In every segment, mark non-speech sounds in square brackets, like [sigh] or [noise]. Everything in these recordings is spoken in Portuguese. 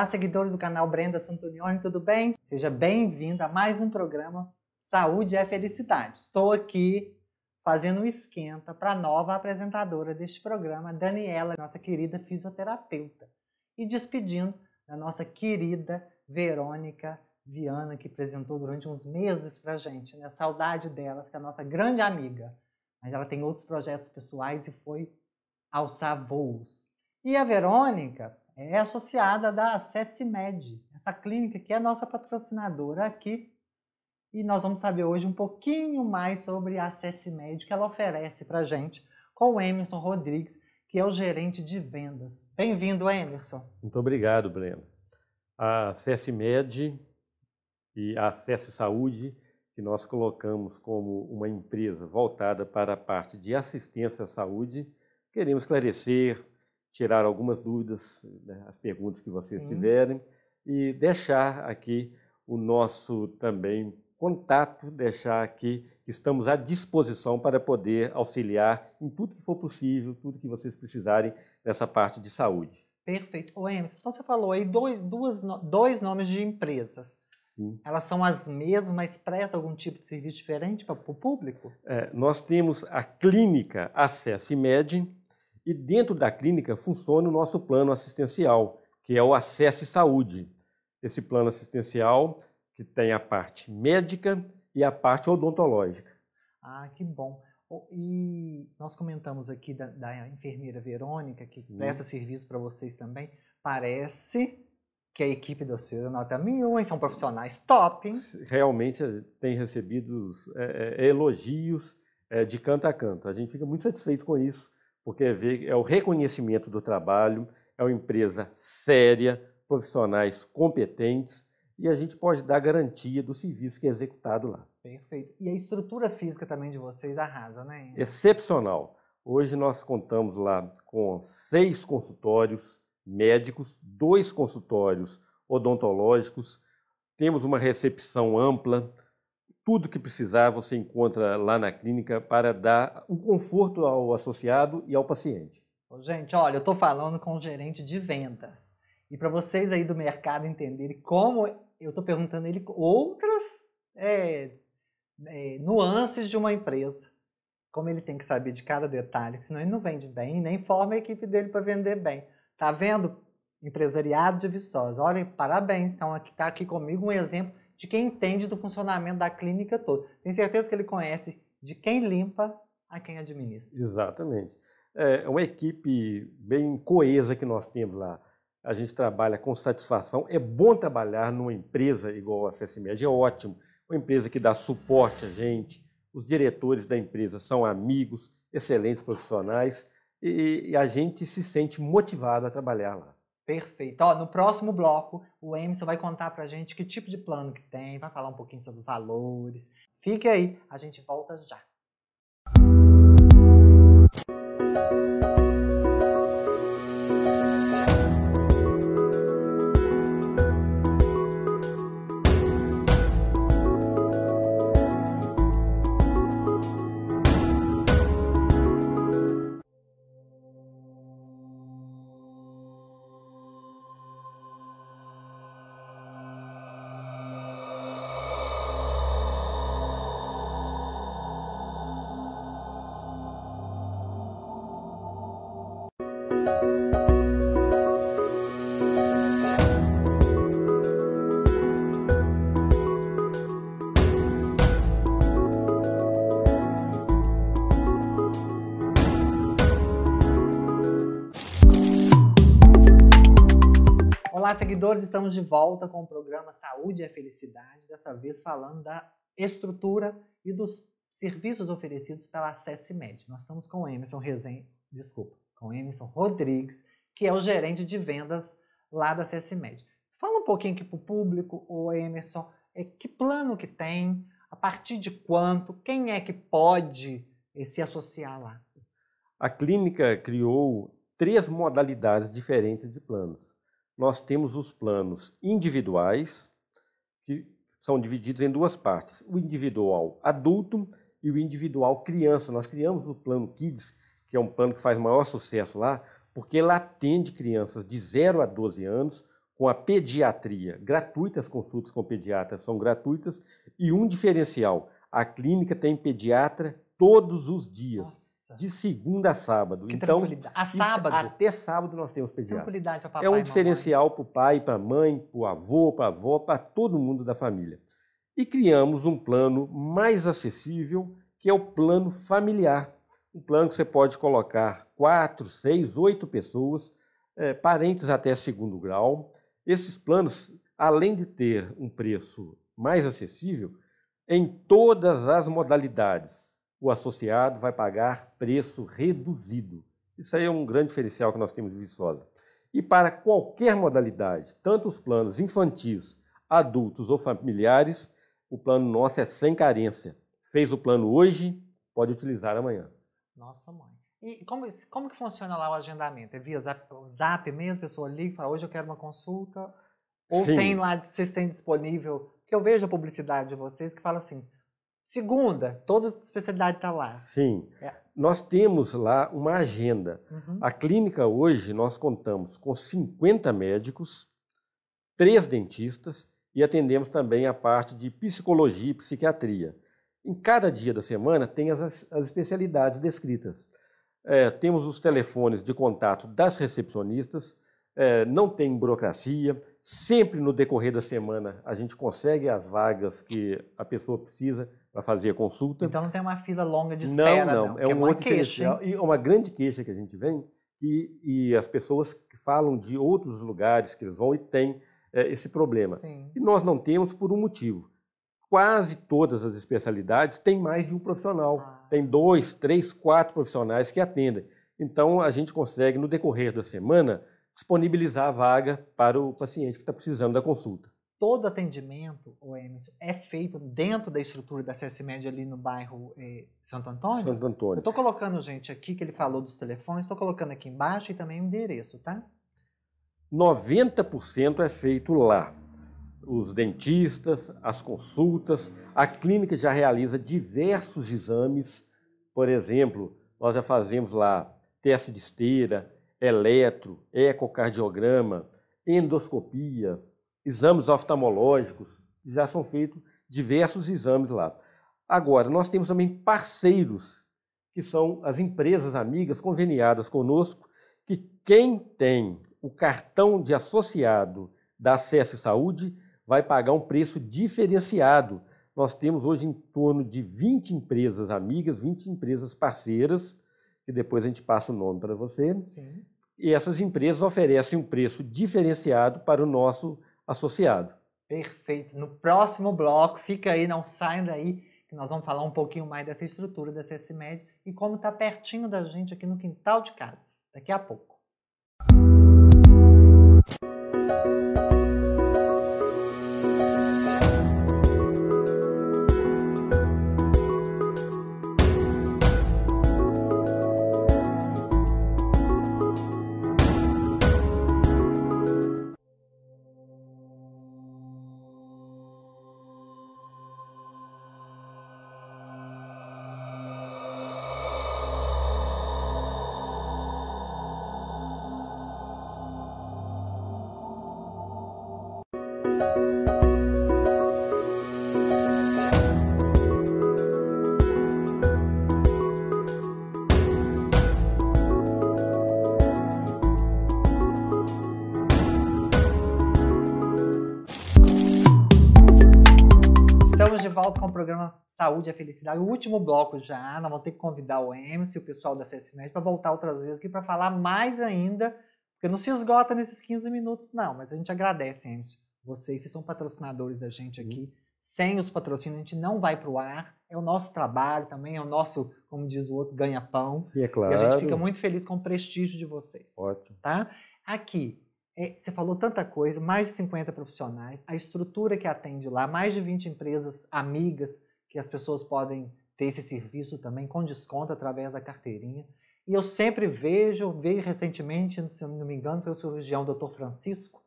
Olá, seguidores do canal Brenda Santonioni, tudo bem? Seja bem-vindo a mais um programa Saúde é Felicidade. Estou aqui fazendo um esquenta para a nova apresentadora deste programa, Daniela, nossa querida fisioterapeuta, e despedindo da nossa querida Verônica Viana, que apresentou durante uns meses para a gente, né? Saudade delas, que é a nossa grande amiga, mas ela tem outros projetos pessoais e foi alçar voos. E a Verônica, é associada da Acessimed, essa clínica que é nossa patrocinadora aqui. E nós vamos saber hoje um pouquinho mais sobre a Acessimed que ela oferece para gente com o Emerson Rodrigues, que é o gerente de vendas. Bem-vindo, Emerson. Muito obrigado, Breno. A Acessimed e a Acesse Saúde, que nós colocamos como uma empresa voltada para a parte de assistência à saúde, queremos esclarecer tirar algumas dúvidas, né, as perguntas que vocês Sim. tiverem e deixar aqui o nosso também contato, deixar aqui que estamos à disposição para poder auxiliar em tudo que for possível, tudo que vocês precisarem nessa parte de saúde. Perfeito. Ô Emerson, então você falou aí dois, duas, dois nomes de empresas. Sim. Elas são as mesmas, mas prestam algum tipo de serviço diferente para o público? É, nós temos a clínica Acesso e Med, e dentro da clínica funciona o nosso plano assistencial, que é o e Saúde. Esse plano assistencial que tem a parte médica e a parte odontológica. Ah, que bom. E nós comentamos aqui da, da enfermeira Verônica, que Sim. presta serviço para vocês também. Parece que a equipe do Cida é nota mil, hein? São profissionais top, hein? Realmente eh, tem recebido é, elogios é, de canto a canto. A gente fica muito satisfeito com isso porque é, é o reconhecimento do trabalho, é uma empresa séria, profissionais competentes e a gente pode dar garantia do serviço que é executado lá. Perfeito. E a estrutura física também de vocês arrasa, né? Excepcional. Hoje nós contamos lá com seis consultórios médicos, dois consultórios odontológicos, temos uma recepção ampla, tudo que precisar você encontra lá na clínica para dar um conforto ao associado e ao paciente. Gente, olha, eu estou falando com o gerente de vendas. E para vocês aí do mercado entenderem como eu estou perguntando ele outras é, é, nuances de uma empresa. Como ele tem que saber de cada detalhe, senão ele não vende bem, nem forma a equipe dele para vender bem. Tá vendo? Empresariado de Viçosa. Olha, parabéns, Está então, aqui, tá aqui comigo um exemplo de quem entende do funcionamento da clínica toda. Tenho certeza que ele conhece de quem limpa a quem administra. Exatamente. É, é uma equipe bem coesa que nós temos lá. A gente trabalha com satisfação. É bom trabalhar numa empresa igual a CSMED, é ótimo. Uma empresa que dá suporte a gente, os diretores da empresa são amigos, excelentes profissionais, e, e a gente se sente motivado a trabalhar lá. Perfeito. Ó, no próximo bloco, o Emerson vai contar pra gente que tipo de plano que tem, vai falar um pouquinho sobre valores. Fique aí, a gente volta já. Olá, seguidores! Estamos de volta com o programa Saúde e é Felicidade, dessa vez falando da estrutura e dos serviços oferecidos pela Acessimed. Nós estamos com o Emerson Rezende, desculpa, com Emerson Rodrigues, que é o gerente de vendas lá da Acessimed. Fala um pouquinho aqui para o público, o Emerson, é, que plano que tem, a partir de quanto, quem é que pode é, se associar lá? A clínica criou três modalidades diferentes de planos nós temos os planos individuais, que são divididos em duas partes: o individual adulto e o individual criança. Nós criamos o plano Kids, que é um plano que faz maior sucesso lá, porque ele atende crianças de 0 a 12 anos com a pediatria gratuita, as consultas com pediatras são gratuitas, e um diferencial: a clínica tem pediatra todos os dias. Nossa. Nossa. De segunda a sábado. Que então, A sábado? Isso, até sábado nós temos pediatra. Tranquilidade papai, É um diferencial para o pai, para a mãe, para o avô, para a avó, para todo mundo da família. E criamos um plano mais acessível, que é o plano familiar. Um plano que você pode colocar quatro, seis, oito pessoas, é, parentes até segundo grau. Esses planos, além de ter um preço mais acessível, em todas as modalidades, o associado vai pagar preço reduzido. Isso aí é um grande diferencial que nós temos de Viçosa. E para qualquer modalidade, tanto os planos infantis, adultos ou familiares, o plano nosso é sem carência. Fez o plano hoje, pode utilizar amanhã. Nossa mãe. E como, como que funciona lá o agendamento? É via zap, zap mesmo? A pessoa liga e fala, hoje eu quero uma consulta? Ou Sim. tem lá, vocês têm disponível? Porque eu vejo a publicidade de vocês que fala assim, Segunda, toda a especialidade está lá. Sim. É. Nós temos lá uma agenda. Uhum. A clínica hoje nós contamos com 50 médicos, três dentistas e atendemos também a parte de psicologia e psiquiatria. Em cada dia da semana tem as, as especialidades descritas. É, temos os telefones de contato das recepcionistas, é, não tem burocracia, Sempre no decorrer da semana a gente consegue as vagas que a pessoa precisa para fazer a consulta. Então não tem uma fila longa de espera. Não, não. não é, é uma queixa. E é uma grande queixa que a gente vem e, e as pessoas falam de outros lugares que eles vão e têm é, esse problema. Sim. E nós não temos por um motivo. Quase todas as especialidades têm mais de um profissional. Ah. Tem dois, três, quatro profissionais que atendem. Então a gente consegue, no decorrer da semana, disponibilizar a vaga para o paciente que está precisando da consulta. Todo atendimento, OMS é feito dentro da estrutura da CS Média ali no bairro eh, Santo Antônio? Santo Antônio. Eu estou colocando, gente, aqui que ele falou dos telefones, estou colocando aqui embaixo e também o endereço, tá? 90% é feito lá. Os dentistas, as consultas, a clínica já realiza diversos exames, por exemplo, nós já fazemos lá teste de esteira, eletro, ecocardiograma, endoscopia, exames oftalmológicos, já são feitos diversos exames lá. Agora, nós temos também parceiros, que são as empresas amigas conveniadas conosco, que quem tem o cartão de associado da Acesso e Saúde vai pagar um preço diferenciado. Nós temos hoje em torno de 20 empresas amigas, 20 empresas parceiras, que depois a gente passa o nome para você, Sim e essas empresas oferecem um preço diferenciado para o nosso associado. Perfeito. No próximo bloco, fica aí, não saia daí, que nós vamos falar um pouquinho mais dessa estrutura da CSMED e como está pertinho da gente aqui no quintal de casa. Daqui a pouco. volta com o programa Saúde e Felicidade, o último bloco já. Nós vamos ter que convidar o Emerson e o pessoal da CSMED para voltar outras vezes aqui para falar mais ainda, porque não se esgota nesses 15 minutos, não. Mas a gente agradece, Emerson. Vocês, vocês são patrocinadores da gente aqui. Sem os patrocínios, a gente não vai para o ar. É o nosso trabalho também, é o nosso, como diz o outro, ganha-pão. E é claro. E a gente fica muito feliz com o prestígio de vocês. Ótimo. Tá? Aqui, é, você falou tanta coisa, mais de 50 profissionais, a estrutura que atende lá, mais de 20 empresas amigas que as pessoas podem ter esse uhum. serviço também com desconto através da carteirinha. E eu sempre vejo, veio recentemente, se eu não me engano, foi o cirurgião Dr. Francisco,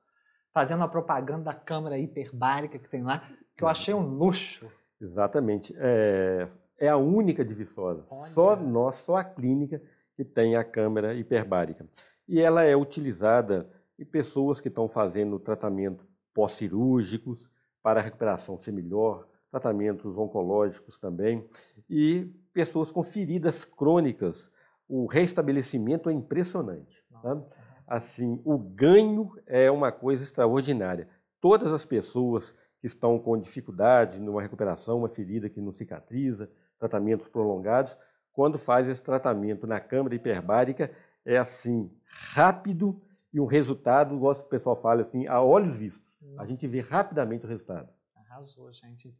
fazendo a propaganda da câmara hiperbárica que tem lá, que eu achei um luxo. Exatamente. É, é a única de Viçosa. Só nós, só a clínica que tem a câmara hiperbárica. E ela é utilizada e pessoas que estão fazendo tratamento pós-cirúrgicos para a recuperação ser melhor, tratamentos oncológicos também, e pessoas com feridas crônicas. O restabelecimento é impressionante. Tá? Assim, o ganho é uma coisa extraordinária. Todas as pessoas que estão com dificuldade numa recuperação, uma ferida que não cicatriza, tratamentos prolongados, quando faz esse tratamento na câmara hiperbárica, é assim, rápido, e o resultado, gosto que o pessoal fala assim, a olhos vistos. Hum. A gente vê rapidamente o resultado. Arrasou, gente.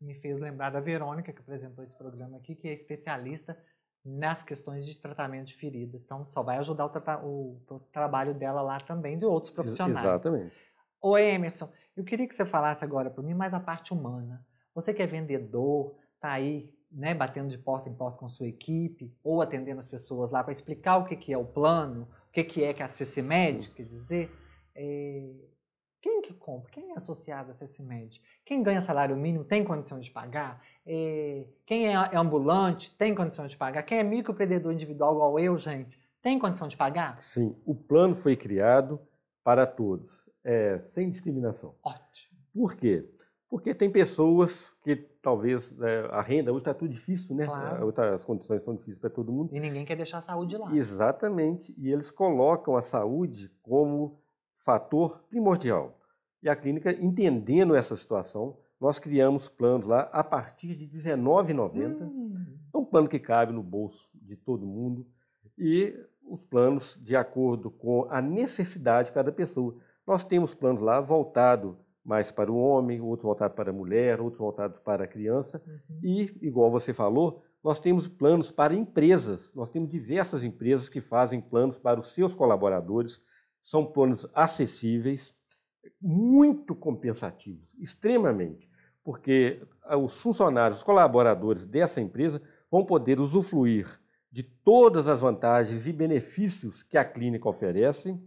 Me fez lembrar da Verônica, que apresentou esse programa aqui, que é especialista nas questões de tratamento de feridas. Então, só vai ajudar o, tra o, o trabalho dela lá também, de outros profissionais. Exatamente. Oi, Emerson, eu queria que você falasse agora para mim mais a parte humana. Você que é vendedor, está aí né, batendo de porta em porta com sua equipe ou atendendo as pessoas lá para explicar o que, que é o plano, o que, que é que a CCMed quer dizer? É, quem que compra? Quem é associado à CCMed? Quem ganha salário mínimo tem condição de pagar? É, quem é ambulante tem condição de pagar? Quem é microempreendedor individual igual eu, gente, tem condição de pagar? Sim, o plano foi criado para todos, é, sem discriminação. Ótimo. Por quê? Porque tem pessoas que talvez é, a renda, hoje está tudo difícil, né? Claro. Tá, as condições estão difíceis para todo mundo. E ninguém quer deixar a saúde lá. Exatamente. E eles colocam a saúde como fator primordial. E a clínica, entendendo essa situação, nós criamos planos lá a partir de R$19,90. Hum. É um plano que cabe no bolso de todo mundo. E os planos de acordo com a necessidade de cada pessoa. Nós temos planos lá voltado mais para o homem, outro voltado para a mulher, outro voltado para a criança. Uhum. E, igual você falou, nós temos planos para empresas. Nós temos diversas empresas que fazem planos para os seus colaboradores. São planos acessíveis, muito compensativos, extremamente, porque ah, os funcionários, os colaboradores dessa empresa vão poder usufruir de todas as vantagens e benefícios que a clínica oferece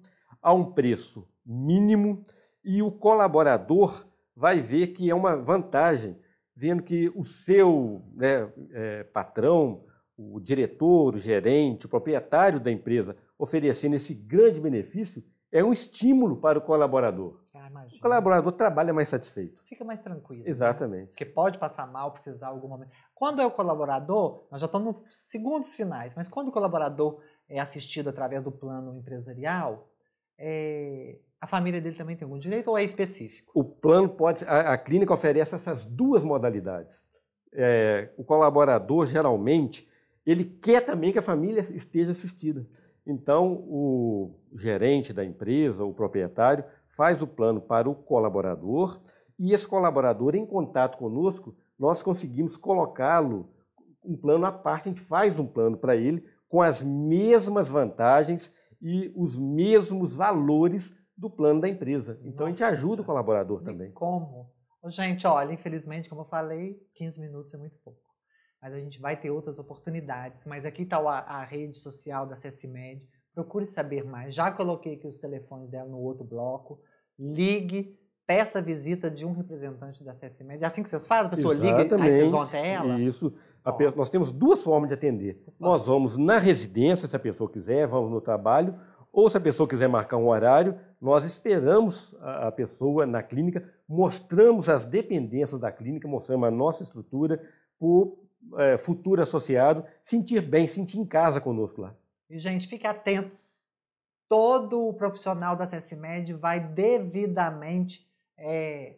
a um preço mínimo e o colaborador vai ver que é uma vantagem, vendo que o seu né, é, patrão, o diretor, o gerente, o proprietário da empresa oferecendo esse grande benefício é um estímulo para o colaborador. Ah, o colaborador trabalha mais satisfeito. Fica mais tranquilo. Né? Exatamente. Né? Porque pode passar mal, precisar algum momento. Quando é o colaborador, nós já estamos nos segundos finais, mas quando o colaborador é assistido através do plano empresarial, é, a família dele também tem algum direito ou é específico? O plano pode. A, a clínica oferece essas duas modalidades. É, o colaborador, geralmente, ele quer também que a família esteja assistida. Então, o gerente da empresa, o proprietário, faz o plano para o colaborador e esse colaborador, em contato conosco, nós conseguimos colocá-lo um plano à parte, a gente faz um plano para ele com as mesmas vantagens e os mesmos valores do plano da empresa. Então Nossa. a gente ajuda o colaborador e também. Como? Gente, olha, infelizmente, como eu falei, 15 minutos é muito pouco. Mas a gente vai ter outras oportunidades. Mas aqui está a, rede social da CSMed. Procure saber mais. Já coloquei aqui os telefones dela no outro bloco. Ligue, peça a visita de um representante da CSMed. É assim que vocês fazem? A pessoa Exatamente. liga, aí vocês vão até ela? Isso. Nós temos duas formas de atender. Nós vamos na residência, se a pessoa quiser, vamos no trabalho ou se a pessoa quiser marcar um horário, nós esperamos a pessoa na clínica, mostramos as dependências da clínica, mostramos a nossa estrutura o é, futuro associado sentir bem, sentir em casa conosco lá. E, gente, fique atentos. Todo o profissional da CECIMED vai devidamente é,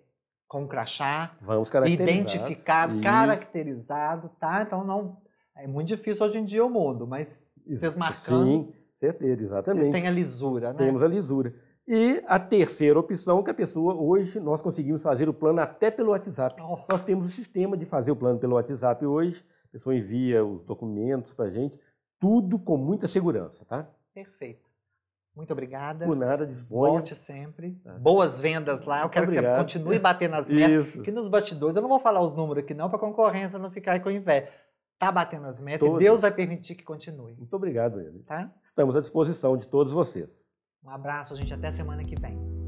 com crachá, Vamos identificado, e... caracterizado, tá? Então não é muito difícil hoje em dia o mundo, mas vocês marcando Sim. Certeiro, exatamente. Vocês têm a lisura, né? Temos a lisura. E a terceira opção, que a pessoa, hoje, nós conseguimos fazer o plano até pelo WhatsApp. Oh. Nós temos o sistema de fazer o plano pelo WhatsApp hoje, a pessoa envia os documentos para a gente, tudo com muita segurança, tá? Perfeito. Muito obrigada. Por nada, disponha. Volte sempre. Tá. Boas vendas lá. Eu quero Obrigado. que você continue batendo as [laughs] metas. Isso. Que nos bastidores, eu não vou falar os números aqui não, para a concorrência não ficar com inveja está batendo as metas todos. e Deus vai permitir que continue. Muito obrigado, Eli. Tá? Estamos à disposição de todos vocês. Um abraço, gente. Até semana que vem.